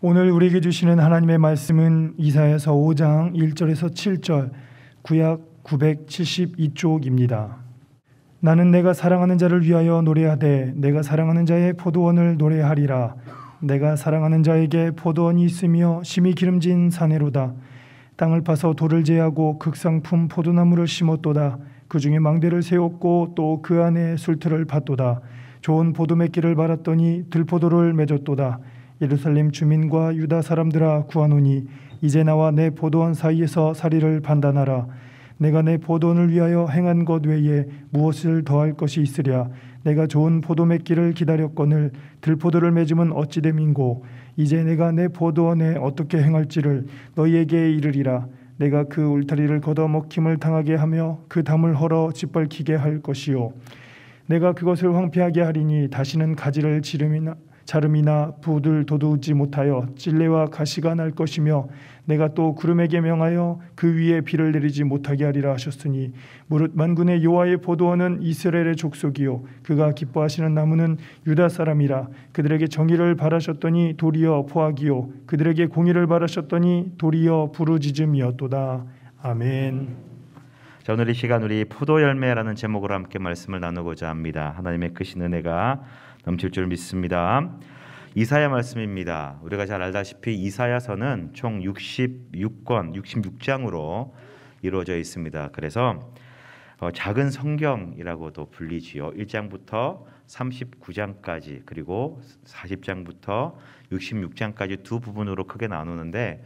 오늘 우리에게 주시는 하나님의 말씀은 이사야서 5장 1절에서 7절 구약 972쪽입니다. 나는 내가 사랑하는 자를 위하여 노래하되 내가 사랑하는 자의 포도원을 노래하리라 내가 사랑하는 자에게 포도원이 있으며 심히 기름진 사내로다 땅을 파서 돌을 제하고 극상품 포도나무를 심었도다 그 중에 망대를 세웠고 또 그 안에 술틀을 팠도다 좋은 보도맺기를 바랐더니 들포도를 맺었도다 예루살렘 주민과 유다 사람들아 구하노니 이제 나와 내 보도원 사이에서 사리를 판단하라 내가 내 보도원을 위하여 행한 것 외에 무엇을 더할 것이 있으랴 내가 좋은 포도 맺기를 기다렸거늘 들포도를 맺으면 어찌 됨인고 이제 내가 내 보도원에 어떻게 행할지를 너희에게 이르리라 내가 그 울타리를 걷어 먹힘을 당하게 하며 그 담을 헐어 짓밟히게 할 것이요 내가 그것을 황폐하게 하리니 다시는 가지를 지름이나 자름이나 부들 도둑지 못하여 찔레와 가시가 날 것이며 내가 또 구름에게 명하여 그 위에 비를 내리지 못하게 하리라 하셨으니 무릇 만군의 여호와의 보도원은 이스라엘의 족속이요 그가 기뻐하시는 나무는 유다 사람이라 그들에게 정의를 바라셨더니 도리어 포악이요 그들에게 공의를 바라셨더니 도리어 부르짖음이었도다 아멘. 자, 오늘 이 시간 우리 포도 열매라는 제목으로 함께 말씀을 나누고자 합니다. 하나님의 크신 은혜가 넘칠 줄 믿습니다. 이사야 말씀입니다. 우리가 잘 알다시피 이사야서는 총 66권, 66장으로 이루어져 있습니다. 그래서 어, 작은 성경이라고도 불리지요. 1장부터 39장까지 그리고 40장부터 66장까지 두 부분으로 크게 나누는데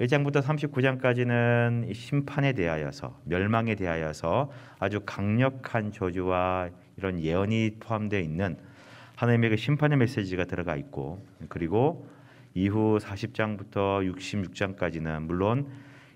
1장부터 39장까지는 심판에 대하여서 멸망에 대하여서 아주 강력한 저주와 이런 예언이 포함되어 있는 하나님의 그 심판의 메시지가 들어가 있고 그리고 이후 40장부터 66장까지는 물론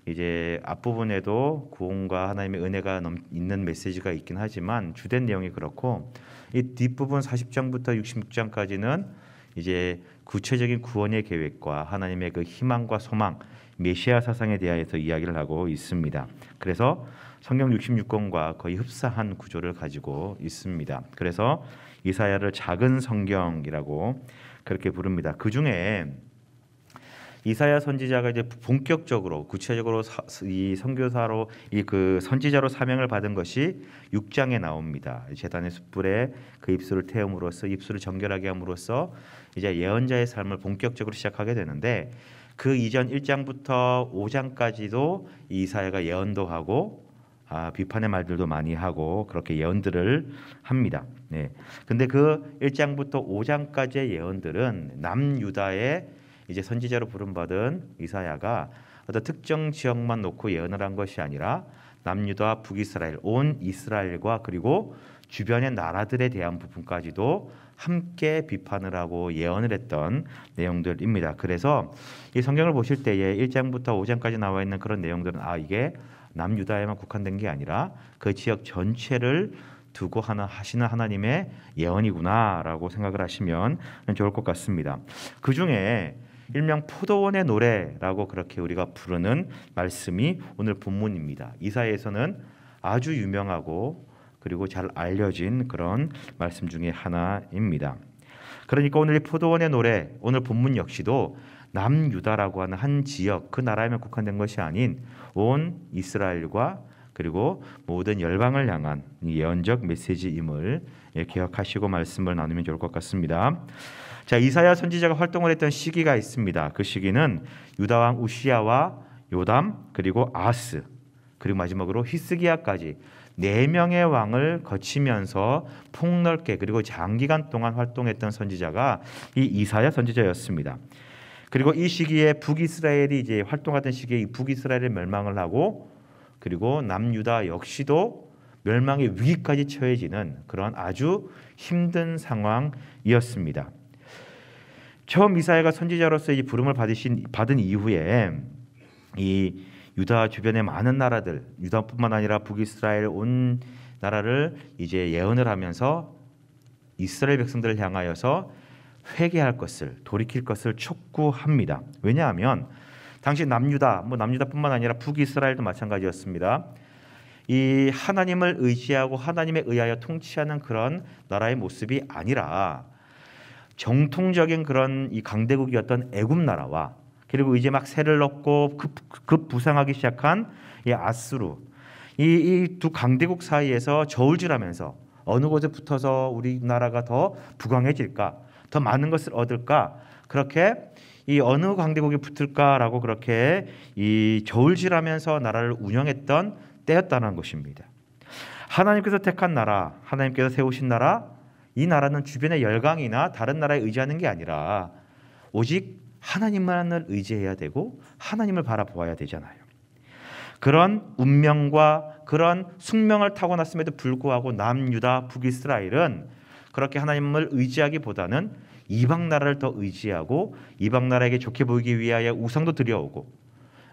이제 앞부분에도 구원과 하나님의 은혜가 넘, 있는 메시지가 있긴 하지만 주된 내용이 그렇고 이 뒷부분 40장부터 66장까지는 이제 구체적인 구원의 계획과 하나님의 그 희망과 소망 메시아 사상에 대하여서 이야기를 하고 있습니다. 그래서 성경 66권과 거의 흡사한 구조를 가지고 있습니다. 그래서 이사야를 작은 성경이라고 그렇게 부릅니다. 그 중에 이사야 선지자가 이제 본격적으로 구체적으로 사, 이 선교사로 이 그 선지자로 사명을 받은 것이 6장에 나옵니다. 재단의 숯불에 그 입술을 태움으로써 입술을 정결하게 함으로써 이제 예언자의 삶을 본격적으로 시작하게 되는데 그 이전 1장부터 5장까지도 이사야가 예언도 하고 아, 비판의 말들도 많이 하고 그렇게 예언들을 합니다. 네. 근데 그 1장부터 5장까지의 예언들은 남유다의 이제 선지자로 부름받은 이사야가 어떤 특정 지역만 놓고 예언을 한 것이 아니라 남유다, 북이스라엘, 온 이스라엘과 그리고 주변의 나라들에 대한 부분까지도 함께 비판을 하고 예언을 했던 내용들입니다. 그래서 이 성경을 보실 때에 1장부터 5장까지 나와 있는 그런 내용들은 아 이게 남유다에만 국한된 게 아니라 그 지역 전체를 두고 하나 하시는 하나님의 예언이구나라고 생각을 하시면 좋을 것 같습니다. 그 중에 일명 포도원의 노래라고 그렇게 우리가 부르는 말씀이 오늘 본문입니다. 이사에서는 아주 유명하고 그리고 잘 알려진 그런 말씀 중의 하나입니다. 그러니까 오늘 포도원의 노래, 오늘 본문 역시도 남유다라고 하는 한 지역 그 나라에만 국한된 것이 아닌 온 이스라엘과 그리고 모든 열방을 향한 예언적 메시지임을 예, 기억하시고 말씀을 나누면 좋을 것 같습니다. 자 이사야 선지자가 활동을 했던 시기가 있습니다. 그 시기는 유다 왕 우시야와 요담 그리고 아스 그리고 마지막으로 히스기야까지 네 명의 왕을 거치면서 폭넓게 그리고 장기간 동안 활동했던 선지자가 이 이사야 선지자였습니다. 그리고 이 시기에 북이스라엘이 이제 활동하던 시기에 북이스라엘이 멸망을 하고 그리고 남유다 역시도 멸망의 위기까지 처해지는 그런 아주 힘든 상황이었습니다. 처음 이사야가 선지자로서 이 부름을 받으신 받은 이후에 이 유다 주변의 많은 나라들 유다뿐만 아니라 북이스라엘 온 나라를 이제 예언을 하면서 이스라엘 백성들을 향하여서 회개할 것을 돌이킬 것을 촉구합니다. 왜냐하면 당시 남유다 뭐 남유다뿐만 아니라 북이스라엘도 마찬가지였습니다. 이 하나님을 의지하고 하나님에 의하여 통치하는 그런 나라의 모습이 아니라 정통적인 그런 이 강대국이었던 애굽 나라와 그리고 이제 막 새를 넣고 급, 급 부상하기 시작한 이 아스루 이두 이 강대국 사이에서 저울질하면서 어느 곳에 붙어서 우리나라가 더 부강해질까 더 많은 것을 얻을까? 그렇게 이 어느 광대국이 붙을까라고 그렇게 이 저울질하면서 나라를 운영했던 때였다는 것입니다. 하나님께서 택한 나라, 하나님께서 세우신 나라, 이 나라는 주변의 열강이나 다른 나라에 의지하는 게 아니라 오직 하나님만을 의지해야 되고 하나님을 바라보아야 되잖아요. 그런 운명과 그런 숙명을 타고났음에도 불구하고 남유다 북이스라엘은 그렇게 하나님을 의지하기보다는 이방 나라를 더 의지하고 이방 나라에게 좋게 보이기 위하여 우상도 들여오고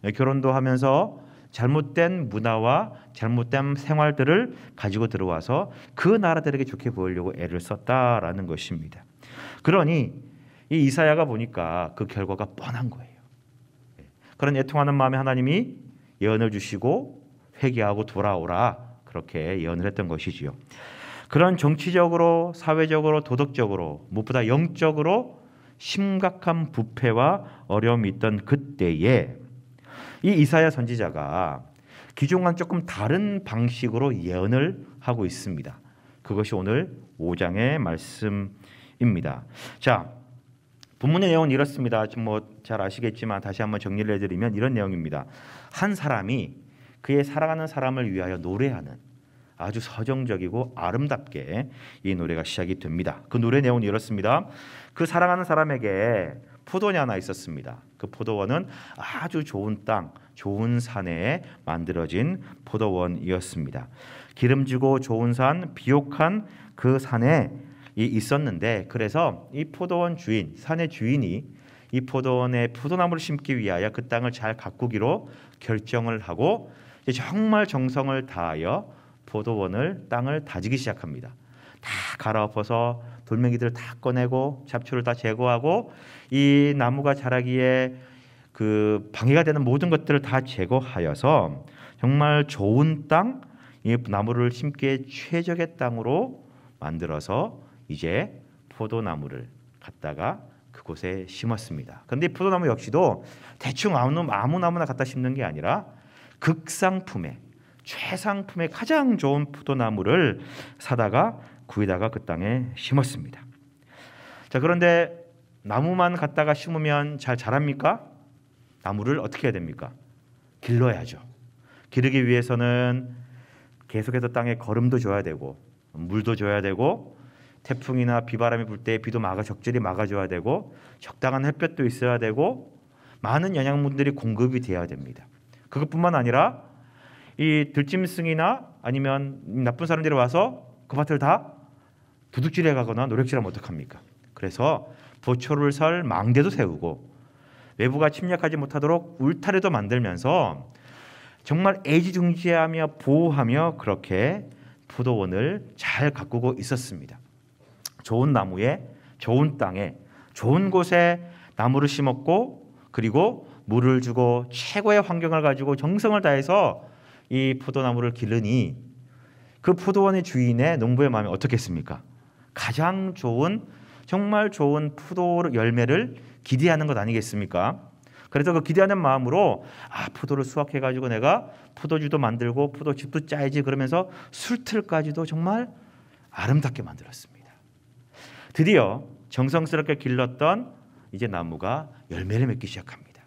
예, 결혼도 하면서 잘못된 문화와 잘못된 생활들을 가지고 들어와서 그 나라들에게 좋게 보이려고 애를 썼다라는 것입니다. 그러니 이 이사야가 보니까 그 결과가 뻔한 거예요. 그런 애통하는 마음에 하나님이 예언을 주시고 회개하고 돌아오라 그렇게 예언을 했던 것이지요. 그런 정치적으로, 사회적으로, 도덕적으로, 무엇보다 영적으로 심각한 부패와 어려움이 있던 그때에 이 이사야 선지자가 기존과 조금 다른 방식으로 예언을 하고 있습니다. 그것이 오늘 5장의 말씀입니다. 자, 본문의 내용은 이렇습니다. 지뭐잘 아시겠지만 다시 한번 정리를 해드리면 이런 내용입니다. 한 사람이 그의 사랑하는 사람을 위하여 노래하는 아주 서정적이고 아름답게 이 노래가 시작이 됩니다. 그 노래 내용은 이렇습니다. 그 사랑하는 사람에게 포도원이 하나 있었습니다. 그 포도원은 아주 좋은 땅, 좋은 산에 만들어진 포도원이었습니다. 기름지고 좋은 산, 비옥한 그 산에 있었는데 그래서 이 포도원 주인, 산의 주인이 이 포도원에 포도나무를 심기 위하여 그 땅을 잘 가꾸기로 결정을 하고 정말 정성을 다하여 포도원을 땅을 다지기 시작합니다. 다 갈아엎어서 돌멩이들을 다 꺼내고 잡초를 다 제거하고 이 나무가 자라기에 그 방해가 되는 모든 것들을 다 제거하여서 정말 좋은 땅, 이 나무를 심기에 최적의 땅으로 만들어서 이제 포도나무를 갖다가 그곳에 심었습니다. 그런데 포도나무 역시도 대충 아무, 아무 나무나 갖다 심는 게 아니라 극상품에 최상품의 가장 좋은 포도나무를 사다가 구이다가 그 땅에 심었습니다. 자, 그런데 나무만 갖다가 심으면 잘 자랍니까? 나무를 어떻게 해야 됩니까? 길러야죠. 기르기 위해서는 계속해서 땅에 거름도 줘야 되고 물도 줘야 되고 태풍이나 비바람이 불 때 비도 막아 적절히 막아줘야 되고 적당한 햇볕도 있어야 되고 많은 영양분들이 공급이 돼야 됩니다. 그것뿐만 아니라 이 들짐승이나 아니면 나쁜 사람들이 와서 그 밭을 다부득질해 가거나 노력질하면 어떡합니까? 그래서 보초를설 망대도 세우고 외부가 침략하지 못하도록 울타리도 만들면서 정말 애지중지하며 보호하며 그렇게 포도원을 잘 가꾸고 있었습니다. 좋은 나무에 좋은 땅에 좋은 곳에 나무를 심었고 그리고 물을 주고 최고의 환경을 가지고 정성을 다해서 이 포도나무를 기르니 그 포도원의 주인의 농부의 마음이 어떻겠습니까? 가장 좋은 정말 좋은 포도 열매를 기대하는 것 아니겠습니까? 그래서 그 기대하는 마음으로 아 포도를 수확해 가지고 내가 포도주도 만들고 포도즙도 짜야지 그러면서 술틀까지도 정말 아름답게 만들었습니다. 드디어 정성스럽게 길렀던 이제 나무가 열매를 맺기 시작합니다.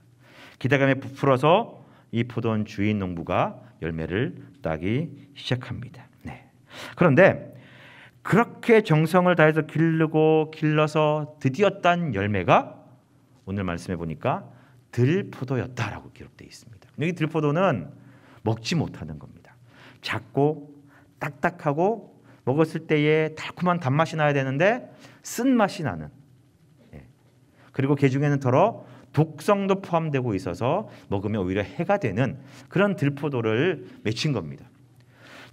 기대감에 부풀어서 이 포도원 주인 농부가 열매를 따기 시작합니다. 네. 그런데 그렇게 정성을 다해서 길르고 길러서 드디어 딴 열매가 오늘 말씀해 보니까 들포도였다라고 기록되어 있습니다. 여기 들포도는 먹지 못하는 겁니다. 작고 딱딱하고 먹었을 때에 달콤한 단맛이 나야 되는데 쓴맛이 나는 예. 그리고 개 그 중에는 더러 독성도 포함되고 있어서 먹으면 오히려 해가 되는 그런 들포도를 맺힌 겁니다.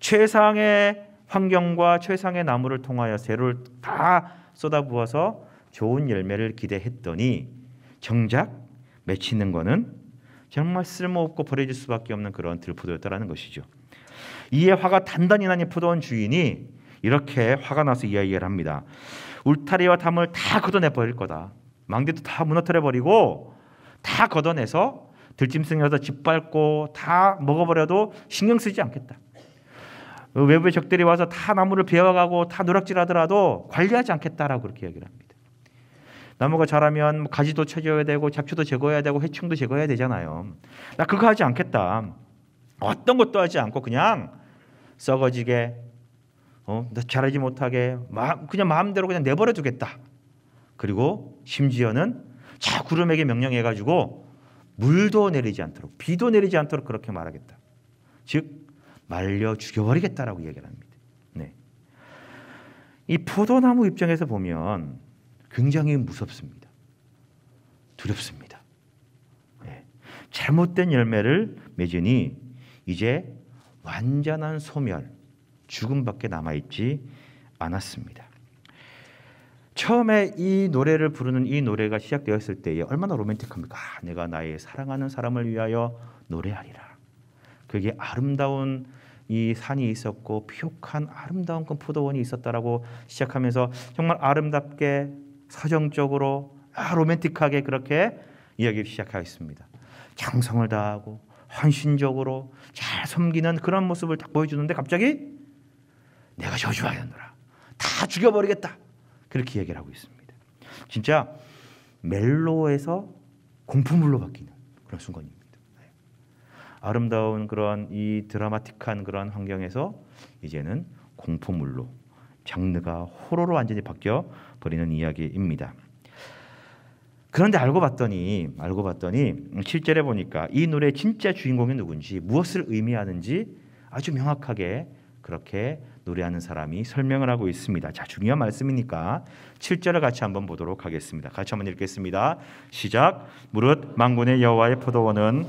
최상의 환경과 최상의 나무를 통하여 재를다 쏟아부어서 좋은 열매를 기대했더니 정작 맺히는 거는 정말 쓸모없고 버려질 수밖에 없는 그런 들포도였다라는 것이죠. 이에 화가 단단히 나니 포도원 주인이 이렇게 화가 나서 이야기를 합니다. 울타리와 담을 다 걷어내 버릴 거다. 망대도 다 무너뜨려 버리고 다 걷어내서 들짐승이라도 짓밟고 다 먹어버려도 신경 쓰지 않겠다. 외부의 적들이 와서 다 나무를 베어가고 다 노략질하더라도 관리하지 않겠다라고 그렇게 얘기를 합니다. 나무가 자라면 뭐 가지도 쳐줘야 되고 잡초도 제거해야 되고 해충도 제거해야 되잖아요. 나 그거 하지 않겠다. 어떤 것도 하지 않고 그냥 썩어지게 어, 자라지 못하게 마, 그냥 마음대로 그냥 내버려 두겠다. 그리고 심지어는 자 구름에게 명령해가지고 물도 내리지 않도록 비도 내리지 않도록 그렇게 말하겠다. 즉 말려 죽여버리겠다라고 이야기를 합니다. 네. 이 포도나무 입장에서 보면 굉장히 무섭습니다. 두렵습니다. 네. 잘못된 열매를 맺으니 이제 완전한 소멸, 죽음밖에 남아있지 않았습니다. 처음에 이 노래를 부르는 이 노래가 시작되었을 때에 얼마나 로맨틱합니까? 아, 내가 나의 사랑하는 사람을 위하여 노래하리라. 그게 아름다운 이 산이 있었고 피옥한 아름다운 그 포도원이 있었다라고 시작하면서 정말 아름답게 서정적으로 아, 로맨틱하게 그렇게 이야기 시작하겠습니다. 정성을 다하고 헌신적으로 잘 섬기는 그런 모습을 딱 보여주는데 갑자기 내가 저주하였노라. 다 죽여버리겠다. 그렇게 얘기를 하고 있습니다. 진짜 멜로에서 공포물로 바뀌는 그런 순간입니다. 네. 아름다운 그런 이 드라마틱한 그런 환경에서 이제는 공포물로 장르가 호러로 완전히 바뀌어 버리는 이야기입니다. 그런데 알고 봤더니 알고 봤더니 실제로 보니까 이 노래 진짜 주인공이 누군지 무엇을 의미하는지 아주 명확하게 그렇게 노래하는 사람이 설명을 하고 있습니다. 자, 중요한 말씀이니까 7절을 같이 한번 보도록 하겠습니다. 같이 한번 읽겠습니다. 시작. 무릇 망군의 여호와의 포도원은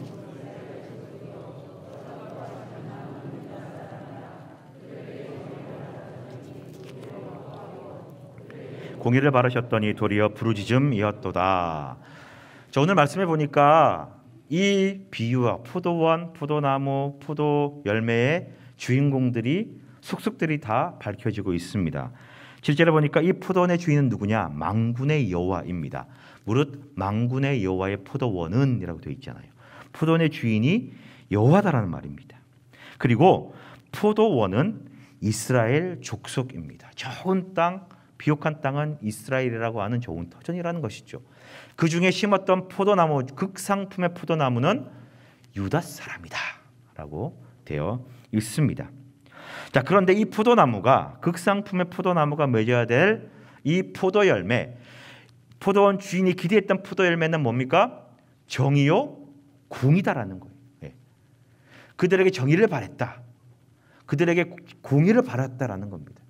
공의를 바르셨더니 도리어 부르짖음이었도다. 저 오늘 말씀해 보니까 이 비유와 포도원, 포도나무, 포도 열매의 주인공들이 속속들이 다 밝혀지고 있습니다. 실제로 보니까 이 포도원의 주인은 누구냐? 망군의 여호와입니다. 무릇 망군의 여호와의 포도원은이라고 되어 있잖아요. 포도원의 주인이 여호와다라는 말입니다. 그리고 포도원은 이스라엘 족속입니다. 좋은 땅, 비옥한 땅은 이스라엘이라고 하는 좋은 터전이라는 것이죠. 그 중에 심었던 포도나무, 극상품의 포도나무는 유다 사람이다라고 되어 있습니다. 자, 그런데 이 포도나무가 극상품의 포도나무가 맺어야 될 이 포도 열매 포도원 주인이 기대했던 포도 열매는 뭡니까? 정의요, 공이다라는 거예요. 예. 그들에게 정의를 바랬다. 그들에게 공의를 바랐다라는 겁니다.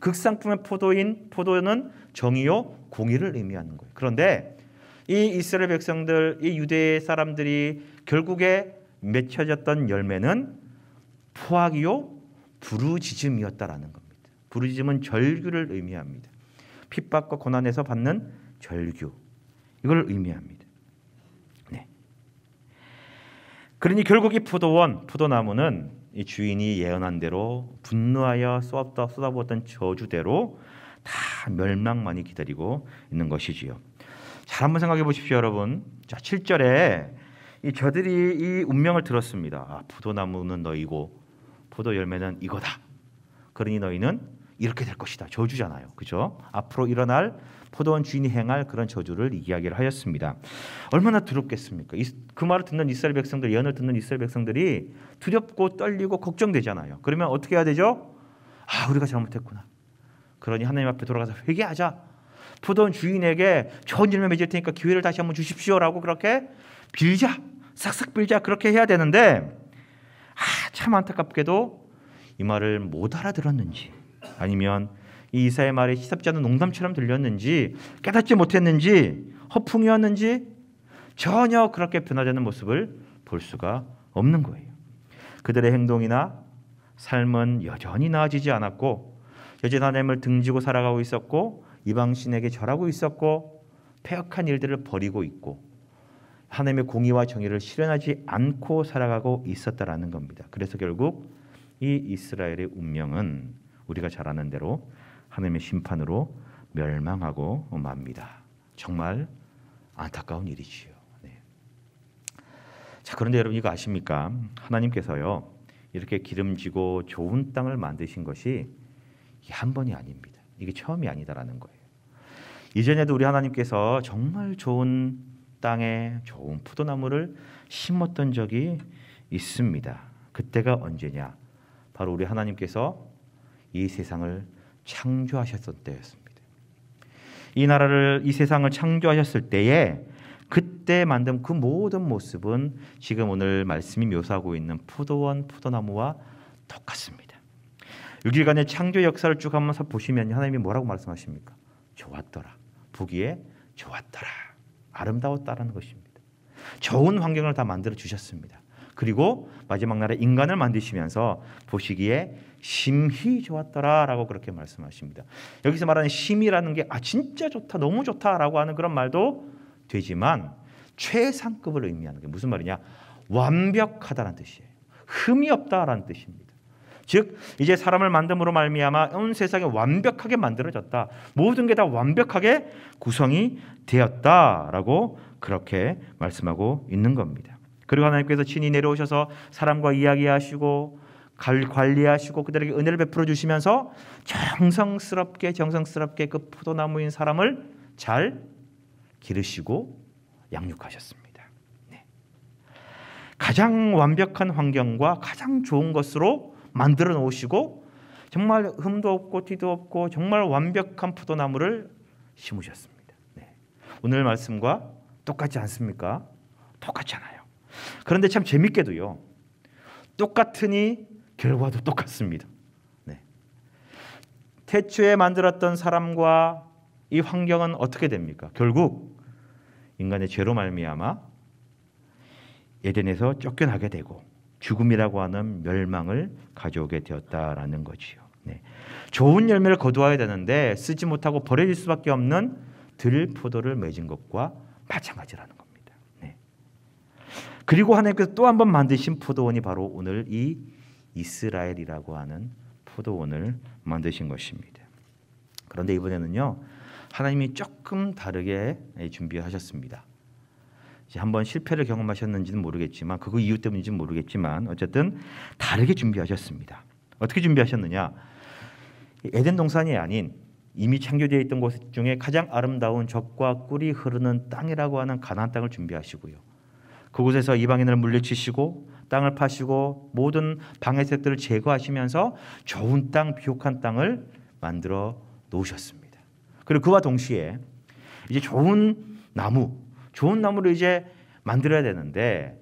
극상품의 포도인 포도는 정의요, 공의를 의미하는 거예요. 그런데 이 이스라엘 백성들, 이 유대 사람들이 결국에 맺혀졌던 열매는 포악이요, 부르짖음이었다라는 겁니다. 부르짖음은 절규를 의미합니다. 핍박과 고난에서 받는 절규 이걸 의미합니다. 네. 그러니 결국 이 포도원 포도나무는 이 주인이 예언한 대로 분노하여 쏟아 쏟아부었던 저주대로 다 멸망만이 기다리고 있는 것이지요. 잘 한번 생각해 보십시오, 여러분. 자, 7절에 이 저들이 이 운명을 들었습니다. 아, 포도나무는 너희고 포도 열매는 이거다. 그러니 너희는 이렇게 될 것이다. 저주잖아요. 그죠? 앞으로 일어날 포도원 주인이 행할 그런 저주를 이야기를 하였습니다. 얼마나 두렵겠습니까? 그 말을 듣는 이스라엘 백성들, 예언을 듣는 이스라엘 백성들이 두렵고 떨리고 걱정되잖아요. 그러면 어떻게 해야 되죠? 아, 우리가 잘못했구나. 그러니 하나님 앞에 돌아가서 회개하자. 포도원 주인에게 좋은 일만 맺을 테니까 기회를 다시 한번 주십시오라고 그렇게 빌자. 싹싹 빌자. 그렇게 해야 되는데 참 안타깝게도 이 말을 못 알아들었는지 아니면 이 이사의 말에시섭자는 농담처럼 들렸는지 깨닫지 못했는지 허풍이었는지 전혀 그렇게 변화되는 모습을 볼 수가 없는 거예요. 그들의 행동이나 삶은 여전히 나아지지 않았고 여전히 하나님을 등지고 살아가고 있었고 이방신에게 절하고 있었고 폐역한 일들을 벌이고 있고 하나님의 공의와 정의를 실현하지 않고 살아가고 있었다라는 겁니다. 그래서 결국 이 이스라엘의 운명은 우리가 잘 아는 대로 하나님의 심판으로 멸망하고 맙니다. 정말 안타까운 일이지요. 네. 자 그런데 여러분 이거 아십니까? 하나님께서요 이렇게 기름지고 좋은 땅을 만드신 것이 한 번이 아닙니다. 이게 처음이 아니다라는 거예요. 이전에도 우리 하나님께서 정말 좋은 땅에 좋은 포도나무를 심었던 적이 있습니다. 그때가 언제냐? 바로 우리 하나님께서 이 세상을 창조하셨던 때였습니다. 이 나라를 이 세상을 창조하셨을 때에 그때 만든 그 모든 모습은 지금 오늘 말씀이 묘사하고 있는 포도원 포도나무와 똑같습니다. 6일간의 창조 역사를 쭉 한번 보시면 하나님이 뭐라고 말씀하십니까? 좋았더라. 보기에 좋았더라. 아름다웠다라는 것입니다. 좋은 환경을 다 만들어 주셨습니다. 그리고 마지막 날에 인간을 만드시면서 보시기에 심히 좋았더라라고 그렇게 말씀하십니다. 여기서 말하는 심이라는 게 아 진짜 좋다, 너무 좋다라고 하는 그런 말도 되지만 최상급을 의미하는 게 무슨 말이냐? 완벽하다는 뜻이에요. 흠이 없다라는 뜻입니다. 즉 이제 사람을 만듦으로 말미암아 온 세상이 완벽하게 만들어졌다. 모든 게 다 완벽하게 구성이 되었다라고 그렇게 말씀하고 있는 겁니다. 그리고 하나님께서 친히 내려오셔서 사람과 이야기하시고 관리하시고 그들에게 은혜를 베풀어 주시면서 정성스럽게 정성스럽게 그 포도나무인 사람을 잘 기르시고 양육하셨습니다. 네. 가장 완벽한 환경과 가장 좋은 것으로 만들어 놓으시고 정말 흠도 없고 티도 없고 정말 완벽한 포도나무를 심으셨습니다. 네. 오늘 말씀과 똑같지 않습니까? 똑같잖아요. 그런데 참 재밌게도요. 똑같으니 결과도 똑같습니다. 네. 태초에 만들었던 사람과 이 환경은 어떻게 됩니까? 결국 인간의 죄로 말미암아 예전에서 쫓겨나게 되고 죽음이라고 하는 멸망을 가져오게 되었다라는 거지요. 네. 좋은 열매를 거두어야 되는데 쓰지 못하고 버려질 수밖에 없는 들 포도를 맺은 것과 마찬가지라는 겁니다. 네. 그리고 하나님께서 또 한 번 만드신 포도원이 바로 오늘 이 이스라엘이라고 하는 포도원을 만드신 것입니다. 그런데 이번에는요 하나님이 조금 다르게 준비하셨습니다. 한번 실패를 경험하셨는지는 모르겠지만 그거 이유 때문인지는 모르겠지만 어쨌든 다르게 준비하셨습니다. 어떻게 준비하셨느냐? 에덴 동산이 아닌 이미 창조되어 있던 곳 중에 가장 아름다운 적과 꿀이 흐르는 땅이라고 하는 가나안 땅을 준비하시고요. 그곳에서 이방인을 물리치시고 땅을 파시고 모든 방해색들을 제거하시면서 좋은 땅, 비옥한 땅을 만들어 놓으셨습니다. 그리고 그와 동시에 이제 좋은 나무, 좋은 나무를 이제 만들어야 되는데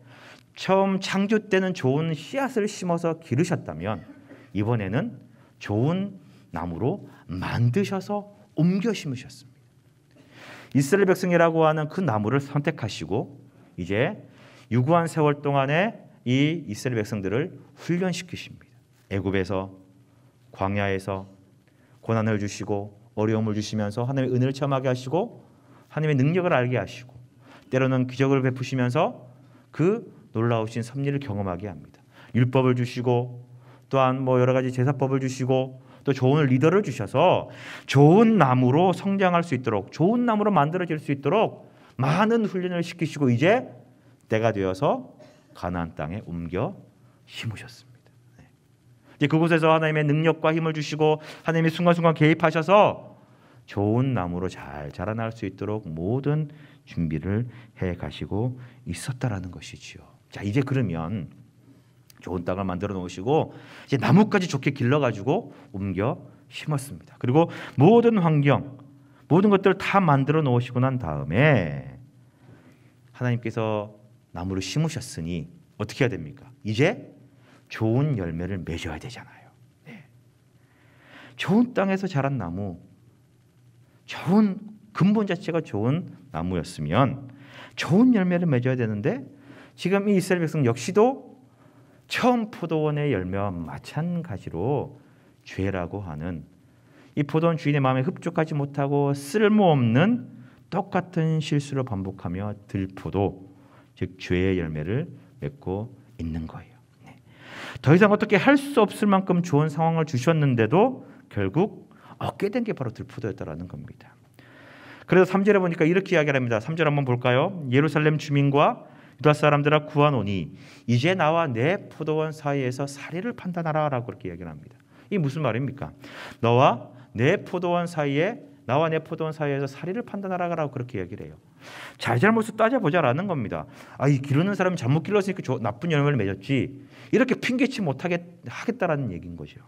처음 창조 때는 좋은 씨앗을 심어서 기르셨다면 이번에는 좋은 나무로 만드셔서 옮겨 심으셨습니다. 이스라엘 백성이라고 하는 그 나무를 선택하시고 이제 유구한 세월 동안에 이 이스라엘 백성들을 훈련시키십니다. 애굽에서 광야에서 고난을 주시고 어려움을 주시면서 하나님의 은혜를 체험하게 하시고 하나님의 능력을 알게 하시고 때로는 기적을 베푸시면서 그 놀라우신 섭리를 경험하게 합니다. 율법을 주시고 또한 뭐 여러 가지 제사법을 주시고 또 좋은 리더를 주셔서 좋은 나무로 성장할 수 있도록 좋은 나무로 만들어질 수 있도록 많은 훈련을 시키시고 이제 때가 되어서 가나안 땅에 옮겨 심으셨습니다. 네. 이제 그곳에서 하나님의 능력과 힘을 주시고 하나님이 순간순간 개입하셔서 좋은 나무로 잘 자라날 수 있도록 모든 준비를 해 가시고 있었다라는 것이지요. 자, 이제 그러면 좋은 땅을 만들어 놓으시고 이제 나뭇가지 좋게 길러 가지고 옮겨 심었습니다. 그리고 모든 환경, 모든 것들을 다 만들어 놓으시고 난 다음에 하나님께서 나무를 심으셨으니 어떻게 해야 됩니까? 이제 좋은 열매를 맺어야 되잖아요. 네. 좋은 땅에서 자란 나무 좋은 근본 자체가 좋은 나무였으면 좋은 열매를 맺어야 되는데 지금 이 이스라엘 백성 역시도 처음 포도원의 열매와 마찬가지로 죄라고 하는 이 포도원 주인의 마음에 흡족하지 못하고 쓸모없는 똑같은 실수를 반복하며 들포도 즉 죄의 열매를 맺고 있는 거예요. 네. 더 이상 어떻게 할 수 없을 만큼 좋은 상황을 주셨는데도 결국 얻게 된 게 바로 들포도였다라는 겁니다. 그래서 3절에 보니까 이렇게 이야기를 합니다. 3절 한번 볼까요? 예루살렘 주민과 유다 사람들아 구하노니 이제 나와 내 포도원 사이에서 사리를 판단하라라고 그렇게 이야기를 합니다. 이 무슨 말입니까? 너와 내 포도원 사이에 나와 내 포도원 사이에서 사리를 판단하라고 그렇게 이기를 해요. 잘잘못을 따져보자라는 겁니다. 아, 이 기르는 사람이 잘못 길렀으니까 나쁜 열매를 맺었지. 이렇게 핑계치 못하게 하겠다라는 얘기인 거죠.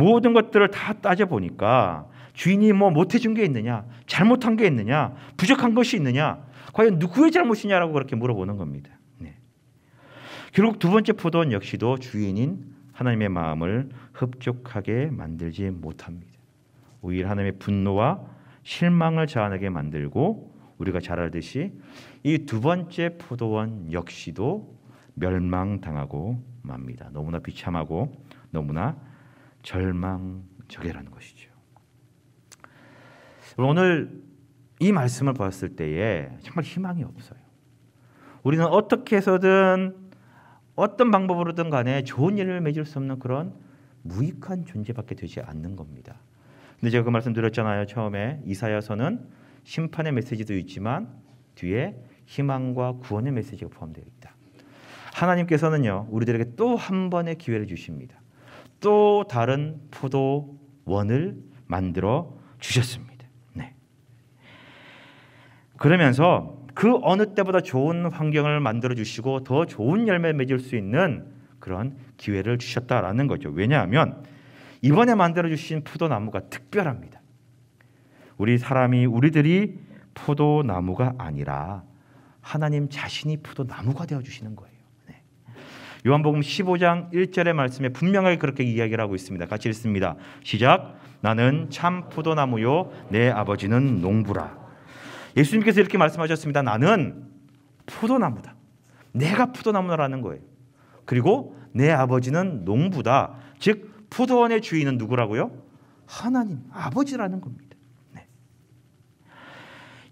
모든 것들을 다 따져보니까 주인이 뭐 못해준 게 있느냐, 잘못한 게 있느냐, 부족한 것이 있느냐, 과연 누구의 잘못이냐라고 그렇게 물어보는 겁니다. 네. 결국 두 번째 포도원 역시도 주인인 하나님의 마음을 흡족하게 만들지 못합니다. 오히려 하나님의 분노와 실망을 자아내게 만들고 우리가 잘 알듯이 이 두 번째 포도원 역시도 멸망당하고 맙니다. 너무나 비참하고 너무나 절망적이라는 것이죠. 오늘 이 말씀을 봤을 때에 정말 희망이 없어요. 우리는 어떻게 해서든 어떤 방법으로든 간에 좋은 일을 맺을 수 없는 그런 무익한 존재밖에 되지 않는 겁니다. 근데 제가 그 말씀 드렸잖아요. 처음에 이사야서는 심판의 메시지도 있지만 뒤에 희망과 구원의 메시지가 포함되어 있다. 하나님께서는요 우리들에게 또 한 번의 기회를 주십니다. 또 다른 포도원을 만들어 주셨습니다. 네. 그러면서 그 어느 때보다 좋은 환경을 만들어 주시고 더 좋은 열매 맺을 수 있는 그런 기회를 주셨다라는 거죠. 왜냐하면 이번에 만들어 주신 포도나무가 특별합니다. 우리 사람이 우리들이 포도나무가 아니라 하나님 자신이 포도나무가 되어 주시는 거예요. 요한복음 15장 1절의 말씀에 분명하게 그렇게 이야기를 하고 있습니다. 같이 읽습니다. 시작. 나는 참 포도나무요 내 아버지는 농부라. 예수님께서 이렇게 말씀하셨습니다. 나는 포도나무다. 내가 포도나무라는 거예요. 그리고 내 아버지는 농부다. 즉 포도원의 주인은 누구라고요? 하나님 아버지라는 겁니다. 네.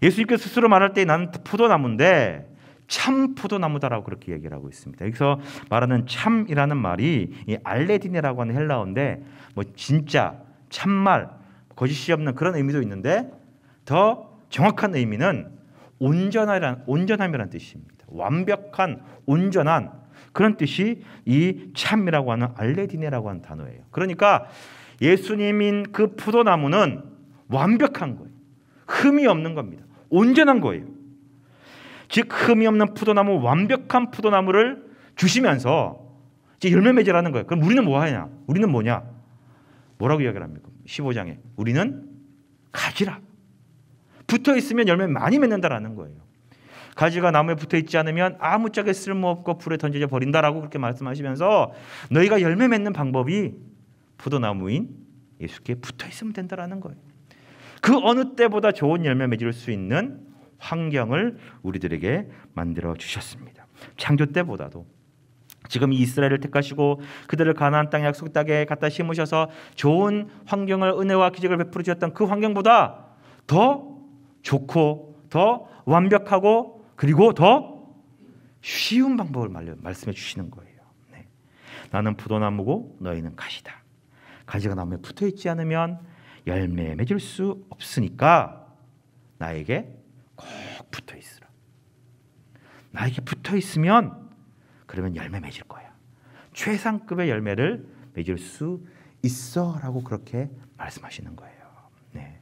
예수님께서 스스로 말할 때 나는 포도나무인데 참 포도나무다라고 그렇게 얘기를 하고 있습니다. 여기서 말하는 참이라는 말이 이 알레디네라고 하는 헬라어인데 뭐 진짜, 참말, 거짓이 없는 그런 의미도 있는데 더 정확한 의미는 온전한 온전함이라는 뜻입니다. 완벽한 온전한 그런 뜻이 이 참이라고 하는 알레디네라고 하는 단어예요. 그러니까 예수님인 그 포도나무는 완벽한 거예요. 흠이 없는 겁니다. 온전한 거예요. 즉 흠이 없는 포도나무 완벽한 포도나무를 주시면서 이제 열매 맺으라는 거예요. 그럼 우리는 뭐 하냐? 우리는 뭐냐? 뭐라고 이야기를 합니까? 15장에 우리는 가지라. 붙어 있으면 열매 많이 맺는다라는 거예요. 가지가 나무에 붙어 있지 않으면 아무짝에 쓸모없고 불에 던져져 버린다라고 그렇게 말씀하시면서 너희가 열매 맺는 방법이 포도나무인 예수께 붙어 있으면 된다라는 거예요. 그 어느 때보다 좋은 열매 맺을 수 있는 환경을 우리들에게 만들어 주셨습니다. 창조 때보다도 지금 이스라엘을 택하시고 그들을 가나안 땅 약속 땅에 갖다 심으셔서 좋은 환경을 은혜와 기적을 베풀어 주셨던 그 환경보다 더 좋고 더 완벽하고 그리고 더 쉬운 방법을 말씀해 주시는 거예요. 네. 나는 부도나무고 너희는 가시다. 가지가 나무에 붙어 있지 않으면 열매 맺을 수 없으니까 나에게 꼭 붙어 있으라. 나에게 붙어 있으면 그러면 열매 맺을 거야. 최상급의 열매를 맺을 수 있어라고 그렇게 말씀하시는 거예요. 네.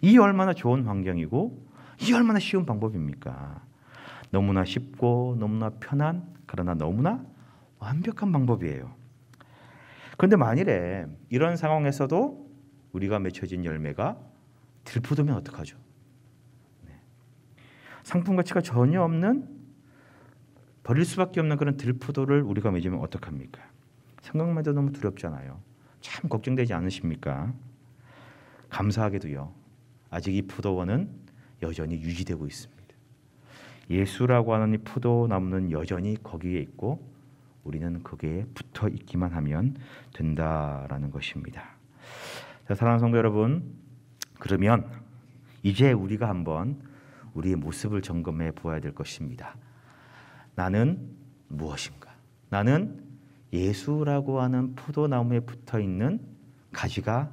이 얼마나 좋은 환경이고 이 얼마나 쉬운 방법입니까? 너무나 쉽고 너무나 편한 그러나 너무나 완벽한 방법이에요. 그런데 만일에 이런 상황에서도 우리가 맺혀진 열매가 들포도면 어떡하죠? 상품 가치가 전혀 없는 버릴 수밖에 없는 그런 들포도를 우리가 맺으면 어떡합니까? 생각만 해도 너무 두렵잖아요. 참 걱정되지 않으십니까? 감사하게도요. 아직 이 포도원은 여전히 유지되고 있습니다. 예수라고 하는 이 포도나무는 여전히 거기에 있고 우리는 거기에 붙어 있기만 하면 된다라는 것입니다. 자, 사랑하는 성도 여러분, 그러면 이제 우리가 한번 우리의 모습을 점검해 보아야 될 것입니다. 나는 무엇인가? 나는 예수라고 하는 포도나무에 붙어 있는 가지가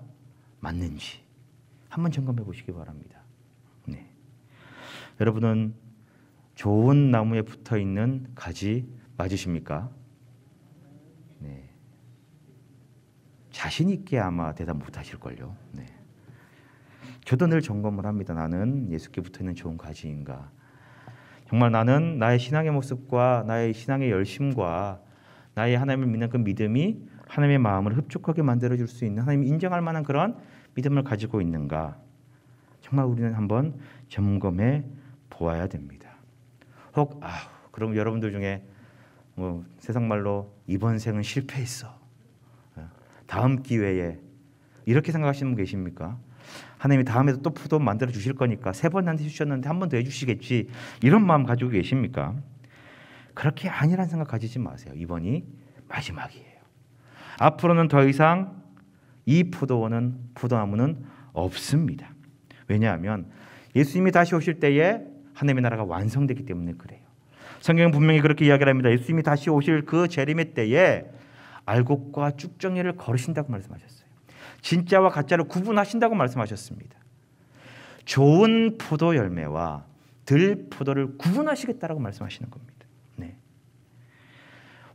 맞는지 한번 점검해 보시기 바랍니다. 네. 여러분은 좋은 나무에 붙어 있는 가지 맞으십니까? 네. 자신 있게 아마 대답 못 하실걸요. 네. 저도 늘 점검을 합니다. 나는 예수께 붙어 있는 좋은 가지인가? 정말 나는 나의 신앙의 모습과 나의 신앙의 열심과 나의 하나님을 믿는 그 믿음이 하나님의 마음을 흡족하게 만들어 줄 수 있는 하나님 인정할 만한 그런 믿음을 가지고 있는가? 정말 우리는 한번 점검해 보아야 됩니다. 혹 아, 그럼 여러분들 중에 뭐 세상 말로 이번 생은 실패했어. 어, 다음 기회에 이렇게 생각하시는 분 계십니까? 하나님이 다음에도 또푸도 만들어 주실 거니까 세번 한테 주셨는데 한 번 더 해주시겠지 이런 마음 가지고 계십니까? 그렇게 아니란 생각 가지지 마세요. 이번이 마지막이에요. 앞으로는 더 이상 이 포도원은 포도나무는 없습니다. 왜냐하면 예수님이 다시 오실 때에 하나님의 나라가 완성되기 때문에 그래요. 성경은 분명히 그렇게 이야기를 합니다. 예수님이 다시 오실 그 재림의 때에 알곡과 쭉정이를 걸으신다고 말씀하셨어요. 진짜와 가짜를 구분하신다고 말씀하셨습니다. 좋은 포도 열매와 들 포도를 구분하시겠다라고 말씀하시는 겁니다. 네.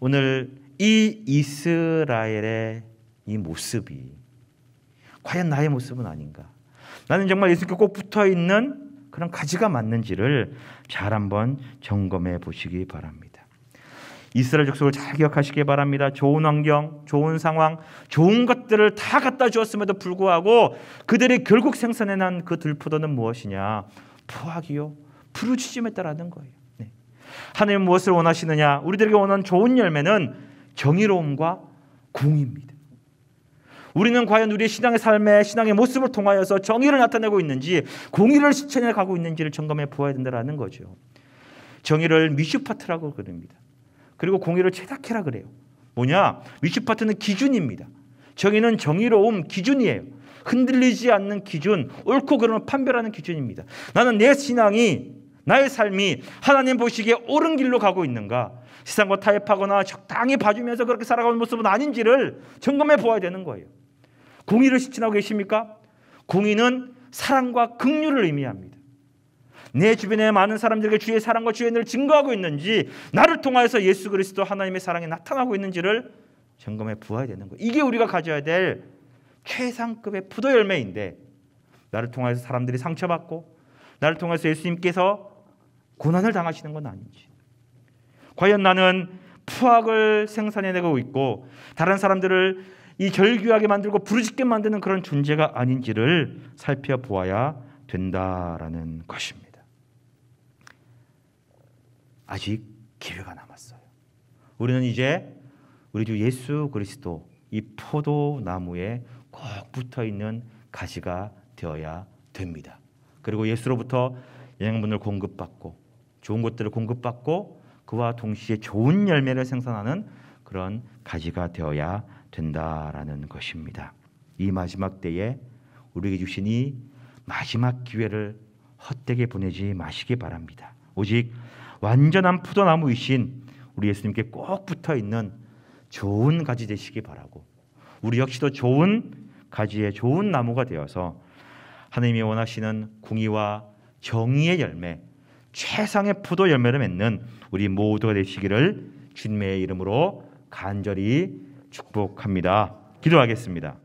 오늘 이 이스라엘의 이 모습이 과연 나의 모습은 아닌가? 나는 정말 예수께 꼭 붙어 있는 그런 가지가 맞는지를 잘 한번 점검해 보시기 바랍니다. 이스라엘 족속을 잘 기억하시기 바랍니다. 좋은 환경, 좋은 상황, 좋은 것들을 다 갖다 주었음에도 불구하고 그들이 결국 생산해 난그 들포도는 무엇이냐? 포악이요. 부르짖음에 따라는 거예요. 네. 하나님 무엇을 원하시느냐? 우리들에게 원하는 좋은 열매는 정의로움과 공입니다. 우리는 과연 우리의 신앙의 삶에 신앙의 모습을 통하여서 정의를 나타내고 있는지 공의를 실천해 가고 있는지를 점검해 보아야 된다라는 거죠. 정의를 미슈파트라고 그럽니다. 그리고 공의를 채득해라 그래요. 뭐냐? 미슈파트는 기준입니다. 정의는 정의로움 기준이에요. 흔들리지 않는 기준, 옳고 그름을 판별하는 기준입니다. 나는 내 신앙이 나의 삶이 하나님 보시기에 옳은 길로 가고 있는가? 세상과 타협하거나 적당히 봐주면서 그렇게 살아가는 모습은 아닌지를 점검해 보아야 되는 거예요. 공의를 실천하고 계십니까? 공의는 사랑과 긍휼을 의미합니다. 내 주변에 많은 사람들에게 주의 사랑과 주의 은혜를 증거하고 있는지 나를 통하여서 예수 그리스도 하나님의 사랑이 나타나고 있는지를 점검해 부어야 되는 거예요. 이게 우리가 가져야 될 최상급의 부도 열매인데 나를 통해서 사람들이 상처받고 나를 통해서 예수님께서 고난을 당하시는 건 아닌지 과연 나는 푸악을 생산해내고 있고 다른 사람들을 이 절규하게 만들고 부르짖게 만드는 그런 존재가 아닌지를 살펴보아야 된다라는 것입니다. 아직 기회가 남았어요. 우리는 이제 우리 주 예수 그리스도 이 포도나무에 꼭 붙어 있는 가시가 되어야 됩니다. 그리고 예수로부터 영양분을 공급받고 좋은 것들을 공급받고 그와 동시에 좋은 열매를 생산하는 그런 가지가 되어야 된다라는 것입니다. 이 마지막 때에 우리에게 주신 이 마지막 기회를 헛되게 보내지 마시기 바랍니다. 오직 완전한 포도나무이신 우리 예수님께 꼭 붙어 있는 좋은 가지 되시기 바라고 우리 역시도 좋은 가지의 좋은 나무가 되어서 하나님이 원하시는 궁의와 정의의 열매, 최상의 포도 열매를 맺는 우리 모두가 되시기를 주님의 이름으로 간절히 축복합니다. 기도하겠습니다.